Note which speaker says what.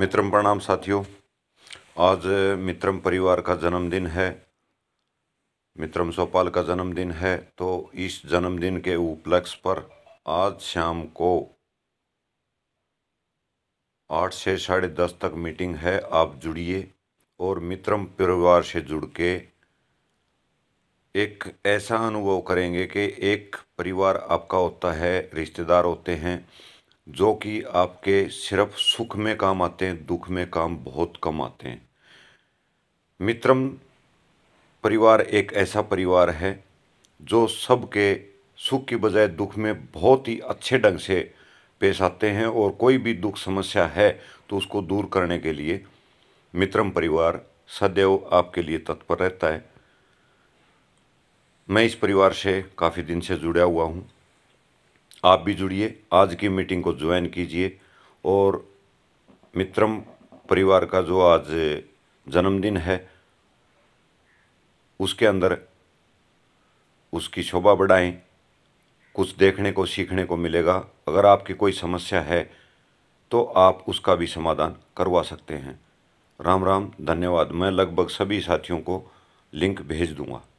Speaker 1: मित्रम प्रणाम साथियों आज मित्रम परिवार का जन्मदिन है मित्रम सोपाल का जन्मदिन है तो इस जन्मदिन के उपलक्ष्य पर आज शाम को आठ से साढ़े दस तक मीटिंग है आप जुड़िए और मित्रम परिवार से जुड़ के एक ऐसा अनुभव करेंगे कि एक परिवार आपका होता है रिश्तेदार होते हैं जो कि आपके सिर्फ सुख में काम आते हैं दुख में काम बहुत कम आते हैं मित्रम परिवार एक ऐसा परिवार है जो सबके सुख की बजाय दुख में बहुत ही अच्छे ढंग से पेश आते हैं और कोई भी दुख समस्या है तो उसको दूर करने के लिए मित्रम परिवार सदैव आपके लिए तत्पर रहता है मैं इस परिवार से काफ़ी दिन से जुड़ा हुआ हूँ आप भी जुड़िए आज की मीटिंग को ज्वाइन कीजिए और मित्रम परिवार का जो आज जन्मदिन है उसके अंदर उसकी शोभा बढ़ाएं कुछ देखने को सीखने को मिलेगा अगर आपकी कोई समस्या है तो आप उसका भी समाधान करवा सकते हैं राम राम धन्यवाद मैं लगभग सभी साथियों को लिंक भेज दूंगा